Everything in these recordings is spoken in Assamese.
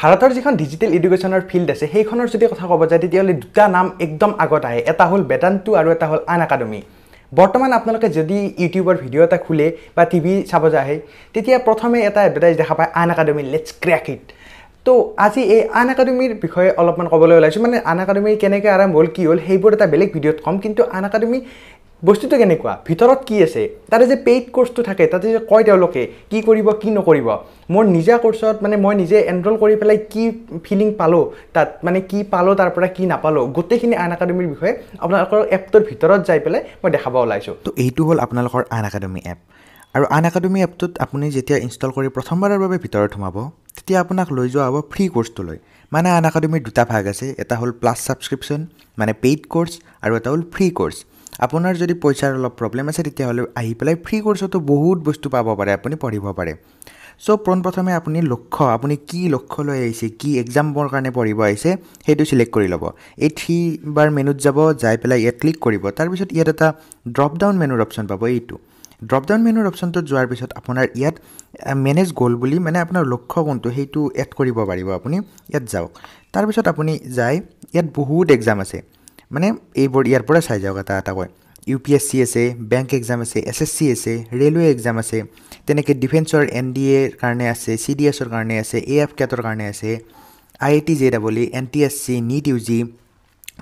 ভাৰতৰ যিখন ডিজিটেল এডুকেশ্যনৰ ফিল্ড আছে সেইখনৰ যদি কথা ক'ব যায় তেতিয়াহ'লে দুটা নাম একদম আগত আহে এটা হ'ল বেদান্তু আৰু এটা হ'ল আন একাডেমী বৰ্তমান আপোনালোকে যদি ইউটিউবৰ ভিডিঅ' এটা খোলে বা টিভি চাব যায় তেতিয়া প্ৰথমে এটা এডভাৰটাইজ দেখা পায় আন একাডেমী লেটছ ক্ৰেক ইট তো আজি এই আন একাডেমীৰ বিষয়ে অলপমান ক'বলৈ ওলাইছোঁ মানে আন একাডেমী কেনেকৈ আৰম্ভ হ'ল কি হ'ল সেইবোৰ এটা বেলেগ ভিডিঅ'ত ক'ম কিন্তু আন একাডেমী বস্তুটো কেনেকুৱা ভিতৰত কি আছে তাতে যে পেইড ক'ৰ্চটো থাকে তাতে যে কয় তেওঁলোকে কি কৰিব কি নকৰিব মোৰ নিজা কোৰ্চত মানে মই নিজে এনৰোল কৰি পেলাই কি ফিলিং পালোঁ তাত মানে কি পালোঁ তাৰ পৰা কি নাপালোঁ গোটেইখিনি আন একাডেমিৰ বিষয়ে আপোনালোকৰ এপটোৰ ভিতৰত যাই পেলাই মই দেখাব ওলাইছোঁ ত' এইটো হ'ল আপোনালোকৰ আন একাডেমি এপ আৰু আন একাডেমি এপটোত আপুনি যেতিয়া ইনষ্টল কৰি প্ৰথমবাৰৰ বাবে ভিতৰত সোমাব তেতিয়া আপোনাক লৈ যোৱা হ'ব ফ্ৰী ক'ৰ্চটোলৈ মানে আন একাডেমিৰ দুটা ভাগ আছে এটা হ'ল প্লাছ ছাবস্ক্ৰিপশ্যন মানে পেইড ক'ৰ্চ আৰু এটা হ'ল ফ্ৰী ক'ৰ্চ আপোনাৰ যদি পইচাৰ অলপ প্ৰব্লেম আছে তেতিয়াহ'লে আহি পেলাই ফ্ৰী কৰ্চতো বহুত বস্তু পাব পাৰে আপুনি পঢ়িব পাৰে চ' পোনপ্ৰথমে আপুনি লক্ষ্য আপুনি কি লক্ষ্য লৈ আহিছে কি এক্সামৰ কাৰণে পঢ়িব আহিছে সেইটো চিলেক্ট কৰি ল'ব এই থ্ৰী বাৰ মেনুত যাব যাই পেলাই ইয়াত ক্লিক কৰিব তাৰপিছত ইয়াত এটা ড্ৰপ ডাউন মেনুৰ অপশ্যন পাব এইটো ড্ৰপ ডাউন মেনুৰ অপশ্যনটোত যোৱাৰ পিছত আপোনাৰ ইয়াত মেনেজ গ'ল বুলি মানে আপোনাৰ লক্ষ্য কোনটো সেইটো এড কৰিব পাৰিব আপুনি ইয়াত যাওক তাৰপিছত আপুনি যায় ইয়াত বহুত এক্সাম আছে মানে এইবোৰ ইয়াৰ পৰা চাই যাওক এটা এটাকৈ ইউ পি এছ চি আছে বেংক এক্সাম আছে এছ এছ চি আছে ৰেলৱে এক্সাম আছে তেনেকৈ ডিফেন্সৰ এন ডি এৰ কাৰণে আছে চি ডি এছৰ কাৰণে আছে এ এফ কেটৰ কাৰণে আছে I I T J double E N T S C NEET U G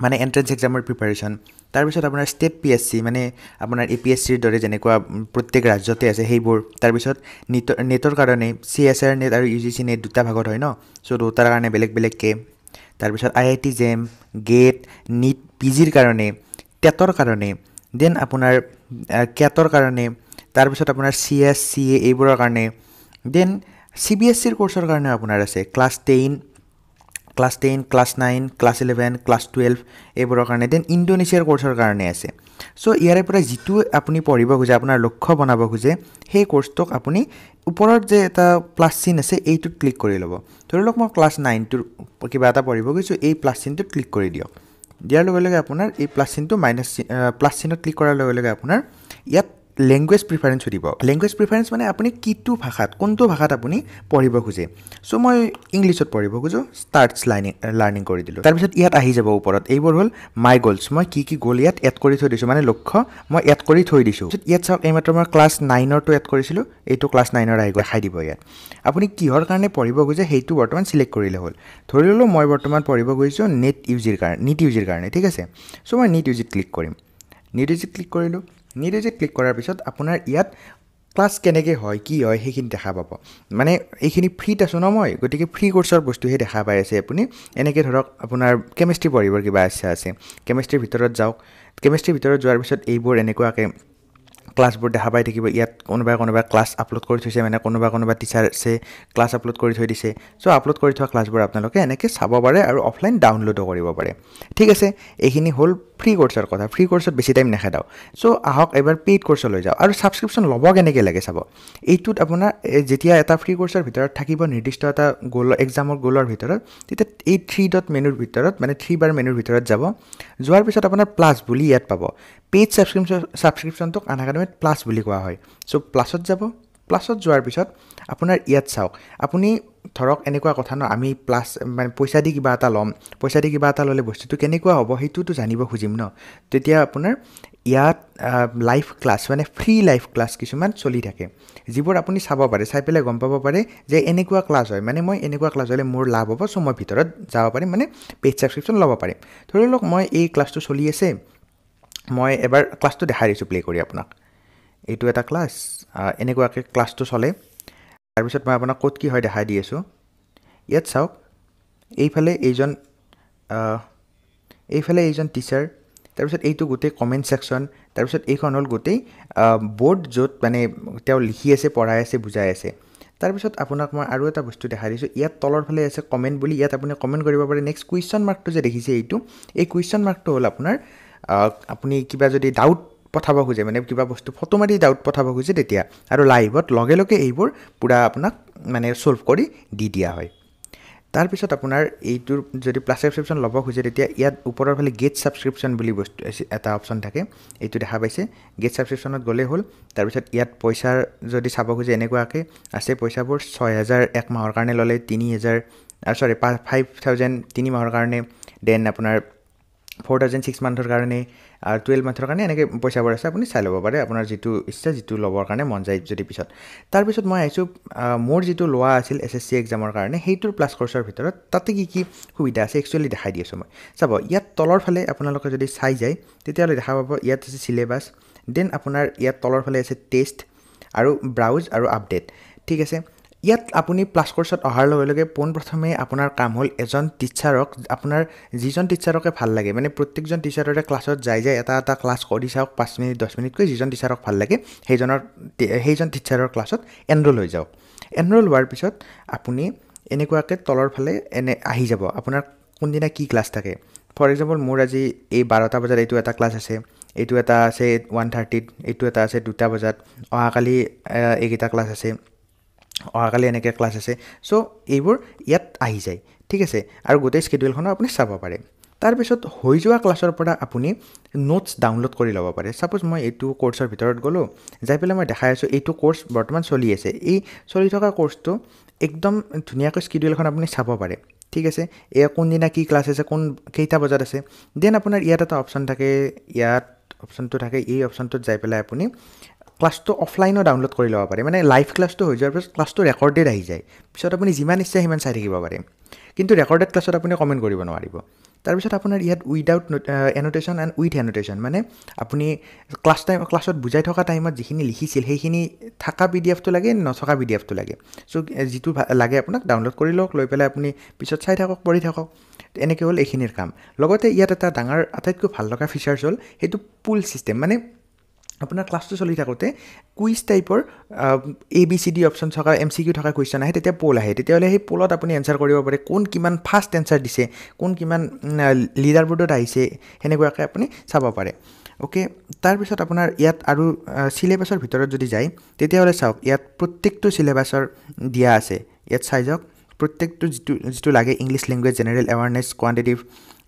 মানে এণ্ট্ৰেঞ্চ এক্সামৰ প্ৰিপাৰেশ্যন তাৰপিছত আপোনাৰ ষ্টেট পি এছ চি মানে আপোনাৰ এ পি এছ চিৰ দৰে যেনেকুৱা প্ৰত্যেক ৰাজ্যতে আছে সেইবোৰ তাৰপিছত নেটৰ নেটৰ কাৰণে চি এছ আৰ নেট আৰু ইউ জি চি নেট দুটা ভাগত হয় ন চ' দুটাৰ কাৰণে বেলেগ বেলেগকৈ তাৰপিছত I I T JAM GATE NEET P জিৰ কাৰণে টেটৰ কাৰণে দেন আপোনাৰ কেটৰ কাৰণে তাৰপিছত আপোনাৰ চি এছ চি এ এইবোৰৰ কাৰণে দেন চি বি এছ চিৰ কোৰ্চৰ কাৰণেও আপোনাৰ আছে class ten class ten class nine class eleven class twelve এইবোৰৰ কাৰণে দেন ইণ্ডোনেছিয়াৰ কোৰ্চৰ কাৰণে আছে চ' ইয়াৰে পৰা যিটো আপুনি পঢ়িব খোজে আপোনাৰ লক্ষ্য বনাব খোজে সেই কোৰ্চটোক আপুনি ওপৰত যে এটা প্লাছ চিন আছে এইটোত ক্লিক কৰি ল'ব ধৰি লওক মই ক্লাছ নাইনটোৰ কিবা এটা পঢ়িব গৈছোঁ এই প্লাছ চিনটোত ক্লিক কৰি দিয়ক দিয়াৰ লগে লগে আপোনাৰ এই প্লাছ চিনটো মাইনাছ চিন প্লাছ চিনত ক্লিক কৰাৰ লগে লগে আপোনাৰ ইয়াত লেংগুৱেজ প্ৰিফাৰেঞ্চ সুধিব লেংগুৱেজ প্ৰিফাৰেঞ্চ মানে আপুনি কিটো ভাষাত কোনটো ভাষাত আপুনি পঢ়িব খোজে চ' মই ইংলিছত পঢ়িব খোজোঁ ষ্টাৰ্টছ লাৰ্ণিং লাৰ্ণিং কৰি দিলোঁ তাৰপিছত ইয়াত আহি যাব ওপৰত এইবোৰ হ'ল মাই গ'লছ মই কি কি গ'ল ইয়াত এড কৰি থৈ দিছোঁ মানে লক্ষ্য মই এড কৰি থৈ দিছোঁ ইয়াত চাওক এইমাত্ৰ মই ক্লাছ নাইনৰটো এড কৰিছিলোঁ এইটো ক্লাছ নাইনৰ আহি গৈ দেখাই দিব ইয়াত আপুনি কিহৰ কাৰণে পঢ়িব খোজে সেইটো বৰ্তমান চিলেক্ট কৰিলে হ'ল ধৰি ল'লোঁ মই বৰ্তমান পঢ়িব খুজিছোঁ নেট ইউজিৰ কাৰণে নিট ইউজিৰ কাৰণে ঠিক আছে চ' মই নিট ইউজিত ক্লিক কৰিম নিট ইউজিত ক্লিক কৰিলোঁ নিৰিজে ক্লিক কৰাৰ পিছত আপোনাৰ ইয়াত ক্লাছ কেনেকৈ হয় কি হয় সেইখিনি দেখা পাব মানে এইখিনি ফ্ৰীত আছোঁ ন মই গতিকে ফ্ৰী কোৰ্চৰ বস্তুহে দেখা পাই আছে আপুনি এনেকৈ ধৰক আপোনাৰ কেমেষ্ট্ৰি পঢ়িবৰ কিবা ইচ্ছা আছে কেমেষ্ট্ৰিৰ ভিতৰত যাওক কেমেষ্ট্ৰিৰ ভিতৰত যোৱাৰ পিছত এইবোৰ এনেকুৱাকৈ ক্লাছবোৰ দেখা পাই থাকিব ইয়াত কোনোবাই কোনোবাই ক্লাছ আপলোড কৰি থৈছে মানে কোনোবা কোনোবা আছে ক্লাছ আপলোড কৰি থৈ দিছে চ' আপলোড কৰি থোৱা ক্লাছবোৰ আপোনালোকে এনেকৈ চাব পাৰে আৰু অফলাইন ডাউনলোডো কৰিব পাৰে ঠিক আছে এইখিনি হ'ল ফ্ৰী কৰ্চৰ কথা ফ্ৰী কৰ্চত বেছি টাইম নেখেদাওঁ চ' আহক এবাৰ পেইড কৰ্চলৈ যাওঁ আৰু ছাবস্ক্ৰিপশ্যন ল'ব কেনেকৈ লাগে চাব এইটোত আপোনাৰ যেতিয়া এটা ফ্ৰী কৰ্চৰ ভিতৰত থাকিব নিৰ্দিষ্ট এটা গ'ল এক্সামৰ গ'লৰ ভিতৰত তেতিয়া এই থ্ৰী ডট মেনুৰ ভিতৰত মানে থ্ৰী বাৰ মেনুৰ ভিতৰত যাব যোৱাৰ পিছত আপোনাৰ প্লাছ বুলি ইয়াত পাব পেইড ছাবস্ক্ৰিপশ্যন ছাবস্ক্ৰিপশ্যনটোক আন একাডেমিত প্লাছ বুলি কোৱা হয় চ' প্লাছত যাব প্লাছত যোৱাৰ পিছত আপোনাৰ ইয়াত চাওক আপুনি ধৰক এনেকুৱা কথা ন আমি প্লাছ মানে পইচা দি কিবা এটা ল'ম পইচা দি কিবা এটা ল'লে বস্তুটো কেনেকুৱা হ'ব সেইটোতো জানিব খুজিম ন তেতিয়া আপোনাৰ ইয়াত লাইভ ক্লাছ মানে ফ্ৰী লাইভ ক্লাছ কিছুমান চলি থাকে যিবোৰ আপুনি চাব পাৰে চাই পেলাই গম পাব পাৰে যে এনেকুৱা ক্লাছ হয় মানে মই এনেকুৱা ক্লাছ হ'লে মোৰ লাভ হ'ব চ' মই ভিতৰত যাব পাৰিম মানে পেইড ছাবস্ক্ৰিপশ্যন ল'ব পাৰিম ধৰি লওক মই এই ক্লাছটো চলি আছে মই এবাৰ ক্লাছটো দেখাই দিছোঁ প্লে' কৰি আপোনাক এইটো এটা ক্লাছ এনেকুৱাকৈ ক্লাছটো চলে তাৰপিছত মই আপোনাক ক'ত কি হয় দেখাই দি আছোঁ ইয়াত চাওক এইফালে এইজন এইফালে এইজন টিচাৰ তাৰপিছত এইটো গোটেই কমেণ্ট ছেকশ্যন তাৰপিছত এইখন হ'ল গোটেই ব'ৰ্ড য'ত মানে তেওঁ লিখি আছে পঢ়াই আছে বুজাই আছে তাৰপিছত আপোনাক মই আৰু এটা বস্তু দেখাই দিছোঁ ইয়াত তলৰ ফালে আছে কমেণ্ট বুলি ইয়াত আপুনি কমেণ্ট কৰিব পাৰে নেক্সট কুৱেশ্যন মাৰ্কটো যে দেখিছে এইটো এই কুৱেশ্যন মাৰ্কটো হ'ল আপোনাৰ আপুনি কিবা যদি ডাউট পঠাব খোজে মানে কিবা বস্তু ফটো মাৰি ডাউট পঠাব খোজে তেতিয়া আৰু লাইভত লগে লগে এইবোৰ পূৰা আপোনাক মানে চল্ভ কৰি দি দিয়া হয় তাৰপিছত আপোনাৰ এইটোৰ যদি প্লাছ ছাবস্ক্ৰিপশ্যন ল'ব খোজে তেতিয়া ইয়াত ওপৰৰ ফালে গেট ছাবস্ক্ৰিপশ্যন বুলি বস্তু এটা অপশ্যন থাকে এইটো দেখা পাইছে গেট ছাবস্ক্ৰিপশ্যনত গ'লেই হ'ল তাৰপিছত ইয়াত পইচা যদি চাব খোজে এনেকুৱাকৈ আছে পইচাবোৰ ছয় হেজাৰ এক মাহৰ কাৰণে ল'লে তিনি হেজাৰ চৰি পা ফাইভ থাউজেণ্ড তিনি মাহৰ কাৰণে দেন আপোনাৰ ফ'ৰ থাউজেণ্ড ছিক্স মান্থৰ কাৰণে টুৱেল্ভ মান্থৰ কাৰণে এনেকৈ পইচাবোৰ আছে আপুনি চাই ল'ব পাৰে আপোনাৰ যিটো ইচ্ছা যিটো ল'বৰ কাৰণে মন যায় যদি পিছত তাৰপিছত মই আহিছোঁ মোৰ যিটো লোৱা আছিল এছ এছ চি এক্সামৰ কাৰণে সেইটোৰ প্লাছ কৰ্চৰ ভিতৰত তাতে কি কি সুবিধা আছে একচুৱেলি দেখাই দি আছোঁ মই চাব ইয়াত তলৰ ফালে আপোনালোকে যদি চাই যায় তেতিয়াহ'লে দেখা পাব ইয়াত আছে চিলেবাছ দেন আপোনাৰ ইয়াত তলৰ ফালে আছে টেষ্ট আৰু ব্ৰাউজ আৰু আপডেট ঠিক আছে ইয়াত আপুনি প্লাছ কোৰ্চত অহাৰ লগে লগে পোনপ্ৰথমে আপোনাৰ কাম হ'ল এজন টিচাৰক আপোনাৰ যিজন টিচাৰকে ভাল লাগে মানে প্ৰত্যেকজন টিচাৰৰে ক্লাছত যাই যায় এটা এটা ক্লাছ কৰি চাওক পাঁচ মিনিট দহ মিনিটকৈ যিজন টিচাৰক ভাল লাগে সেইজনৰ সেইজন টিচাৰৰ ক্লাছত এনৰোল হৈ যাওক এনৰোল হোৱাৰ পিছত আপুনি এনেকুৱাকৈ তলৰ ফালে এনে আহি যাব আপোনাৰ কোনদিনা কি ক্লাছ থাকে ফৰ এক্সাম্পল মোৰ আজি এই বাৰটা বজাত এইটো এটা ক্লাছ আছে এইটো এটা আছে ওৱান থাৰ্টিত এইটো এটা আছে দুটা বজাত অহাকালি এইকেইটা ক্লাছ আছে অহাকালি এনেকৈ ক্লাছ আছে চ' এইবোৰ ইয়াত আহি যায় ঠিক আছে আৰু গোটেই স্কেডিউলখনো আপুনি চাব পাৰে তাৰপিছত হৈ যোৱা ক্লাছৰ পৰা আপুনি নোটছ ডাউনলোড কৰি ল'ব পাৰে ছাপ'জ মই এইটো কৰ্চৰ ভিতৰত গ'লোঁ যাই পেলাই মই দেখাই আছোঁ এইটো কৰ্চ বৰ্তমান চলি আছে এই চলি থকা কৰ্চটো একদম ধুনীয়াকৈ স্কেডিউলখন আপুনি চাব পাৰে ঠিক আছে এয়া কোনদিনা কি ক্লাছ আছে কোন কেইটা বজাত আছে দেন আপোনাৰ ইয়াত এটা অপশ্যন থাকে ইয়াত অপশ্যনটো থাকে এই অপশ্যনটোত যাই পেলাই আপুনি ক্লাছটো অফলাইনো ডাউনলোড কৰি ল'ব পাৰে মানে লাইভ ক্লাছটো হৈ যোৱাৰ পিছত ক্লাছটো ৰেকৰ্ডেড আহি যায় পিছত আপুনি যিমান ইচ্ছা সিমান চাই থাকিব পাৰে কিন্তু ৰেকৰ্ডেড ক্লাছত আপুনি কমেণ্ট কৰিব নোৱাৰিব তাৰপিছত আপোনাৰ ইয়াত without annotation and with annotation মানে আপুনি ক্লাছ টাইম ক্লাছত বুজাই থকা টাইমত যিখিনি লিখিছিল সেইখিনি থকা পি ডি এফটো লাগে নথকা পি ডি এফটো লাগে চ' যিটো লাগে আপোনাক ডাউনলোড কৰি লওক লৈ পেলাই আপুনি পিছত চাই থাকক পঢ়ি থাকক এনেকৈ হ'ল এইখিনিৰ কাম লগতে ইয়াত এটা ডাঙৰ আটাইতকৈ ভাল লগা ফিচাৰ্ছ হ'ল সেইটো পুল ছিষ্টেম মানে আপোনাৰ ক্লাছটো চলি থাকোঁতে কুইজ টাইপৰ A B C D option থকা এম চি কিউ থকা কুৱেশ্যন আহে তেতিয়া পল আহে তেতিয়াহ'লে সেই পলত আপুনি এনচাৰ কৰিব পাৰে কোন কিমান ফাষ্ট এনচাৰ দিছে কোন কিমান লিডাৰ বোৰ্ডত আহিছে সেনেকুৱাকৈ আপুনি চাব পাৰে অ'কে তাৰপিছত আপোনাৰ ইয়াত আৰু চিলেবাছৰ ভিতৰত যদি যায় তেতিয়াহ'লে চাওক ইয়াত প্ৰত্যেকটো চিলেবাছৰ দিয়া আছে ইয়াত চাই যাওক প্ৰত্যেকটো যিটো যিটো লাগে English language general awareness quantitative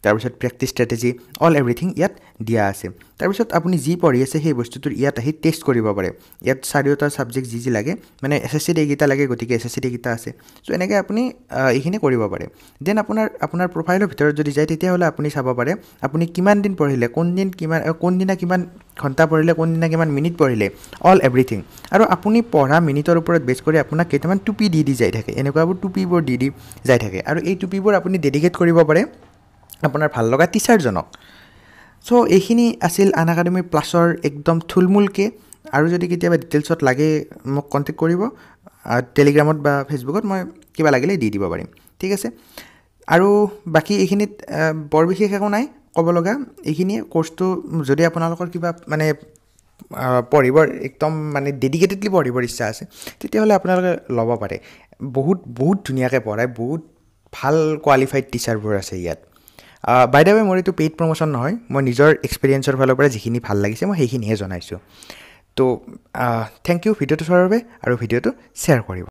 তাৰপিছত প্ৰেক্টিছ ষ্ট্ৰেটেজি অল এভৰিথিং ইয়াত দিয়া আছে তাৰপিছত আপুনি যি পঢ়ি আছে সেই বস্তুটোৰ ইয়াত আহি টেষ্ট কৰিব পাৰে ইয়াত চাৰিওটা ছাবজেক্ট যি যি লাগে মানে এছ এছ চি ডিকেইটা লাগে গতিকে এছ এছ চি ডিকেইটা আছে চ' এনেকৈ আপুনি এইখিনি কৰিব পাৰে দেন আপোনাৰ আপোনাৰ প্ৰফাইলৰ ভিতৰত যদি যায় তেতিয়াহ'লে আপুনি চাব পাৰে আপুনি কিমান দিন পঢ়িলে কোনদিন কিমান কোনদিনা কিমান ঘণ্টা পঢ়িলে কোনদিনা কিমান মিনিট পঢ়িলে অল এভৰিথিং আৰু আপুনি পঢ়া মিনিটৰ ওপৰত বেছ কৰি আপোনাক কেইটামান টুপি দি দি যায় থাকে এনেকুৱাবোৰ টুপিবোৰ দি দি যায় থাকে আৰু এই টুপিবোৰ আপুনি ডেডিকেট কৰিব পাৰে আপোনাৰ ভাল লগা টিচাৰজনক চ' এইখিনি আছিল আন একাডেমিৰ প্লাছৰ একদম থুলমূলকৈ আৰু যদি কেতিয়াবা ডিটেইলছত লাগে মোক কণ্টেক্ট কৰিব টেলিগ্ৰামত বা ফেচবুকত মই কিবা লাগিলে দি দিব পাৰিম ঠিক আছে আৰু বাকী এইখিনিত বৰ বিশেষ একো নাই ক'ব লগা এইখিনিয়ে ক'ৰ্চটো যদি আপোনালোকৰ কিবা মানে পঢ়িবৰ একদম মানে ডেডিকেটেডলি পঢ়িবৰ ইচ্ছা আছে তেতিয়াহ'লে আপোনালোকে ল'ব পাৰে বহুত বহুত ধুনীয়াকৈ পঢ়ায় বহুত ভাল কোৱালিফাইড টিচাৰবোৰ আছে ইয়াত বাই দ্য ৱে মোৰ এইটো পেইড প্ৰমোশ্যন নহয় মই নিজৰ এক্সপেৰিয়েঞ্চৰ ফালৰ পৰা যিখিনি ভাল লাগিছে মই সেইখিনিহে জনাইছোঁ তো থেংক ইউ ভিডিঅ'টো চোৱাৰ বাবে আৰু ভিডিঅ'টো শ্বেয়াৰ কৰিব